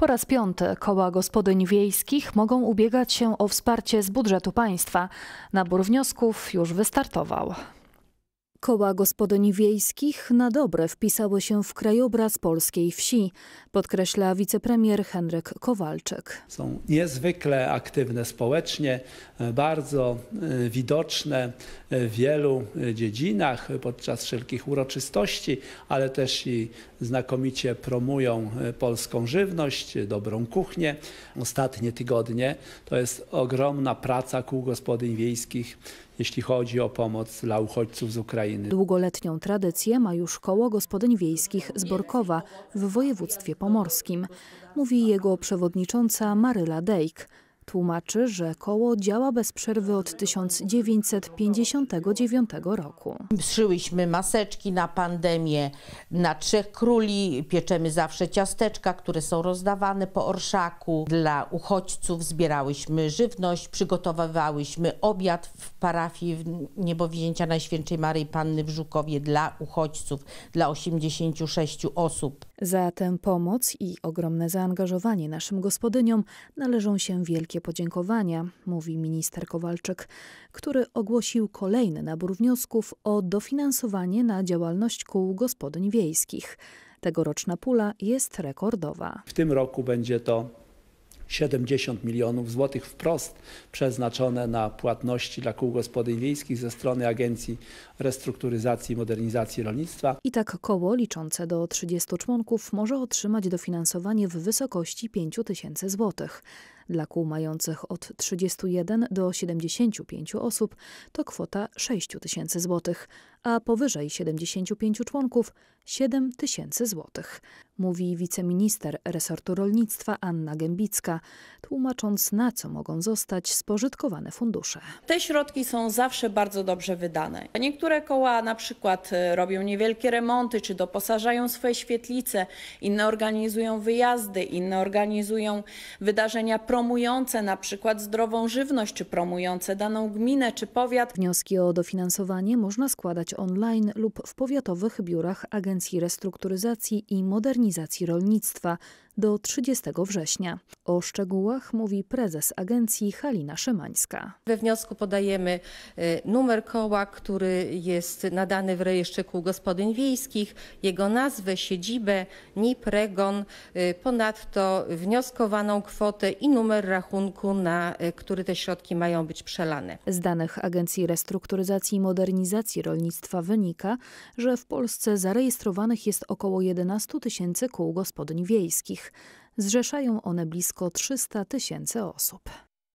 Po raz piąty koła gospodyń wiejskich mogą ubiegać się o wsparcie z budżetu państwa. Nabór wniosków już wystartował. Koła gospodyń wiejskich na dobre wpisały się w krajobraz polskiej wsi, podkreśla wicepremier Henryk Kowalczyk. Są niezwykle aktywne społecznie, e, bardzo e, widoczne w wielu e, dziedzinach podczas wszelkich uroczystości, ale też i znakomicie promują polską żywność, dobrą kuchnię. Ostatnie tygodnie to jest ogromna praca kół gospodyń wiejskich jeśli chodzi o pomoc dla uchodźców z Ukrainy. Długoletnią tradycję ma już koło gospodyń wiejskich z Borkowa w województwie pomorskim, mówi jego przewodnicząca Maryla Dejk. Tłumaczy, że koło działa bez przerwy od 1959 roku. Szyłyśmy maseczki na pandemię, na Trzech Króli, pieczemy zawsze ciasteczka, które są rozdawane po orszaku. Dla uchodźców zbierałyśmy żywność, przygotowywałyśmy obiad w parafii Niebowzięcia Najświętszej Maryi Panny w Żukowie dla uchodźców, dla 86 osób. Za tę pomoc i ogromne zaangażowanie naszym gospodyniom należą się wielkie podziękowania, mówi minister Kowalczyk, który ogłosił kolejny nabór wniosków o dofinansowanie na działalność kół gospodyń wiejskich. Tegoroczna pula jest rekordowa. W tym roku będzie to 70 milionów złotych wprost przeznaczone na płatności dla kół gospodyń wiejskich ze strony Agencji Restrukturyzacji i Modernizacji Rolnictwa. I tak koło liczące do 30 członków może otrzymać dofinansowanie w wysokości 5 tysięcy złotych. Dla kół mających od 31 do 75 osób to kwota 6 tysięcy złotych, a powyżej 75 członków 7 tysięcy złotych, mówi wiceminister resortu rolnictwa Anna Gębicka, tłumacząc na co mogą zostać spożytkowane fundusze. Te środki są zawsze bardzo dobrze wydane. Niektóre koła na przykład e, robią niewielkie remonty, czy doposażają swoje świetlice, inne organizują wyjazdy, inne organizują wydarzenia promocyjne promujące na przykład zdrową żywność, czy promujące daną gminę, czy powiat. Wnioski o dofinansowanie można składać online lub w powiatowych biurach Agencji Restrukturyzacji i Modernizacji Rolnictwa do 30 września. O szczegółach mówi prezes agencji Halina Szymańska. We wniosku podajemy y, numer koła, który jest nadany w rejestrze kół gospodyń wiejskich, jego nazwę, siedzibę, NIP, REGON, y, ponadto wnioskowaną kwotę i numer numer rachunku, na y, który te środki mają być przelane. Z danych Agencji Restrukturyzacji i Modernizacji Rolnictwa wynika, że w Polsce zarejestrowanych jest około 11 tysięcy kół gospodyń wiejskich. Zrzeszają one blisko 300 tysięcy osób.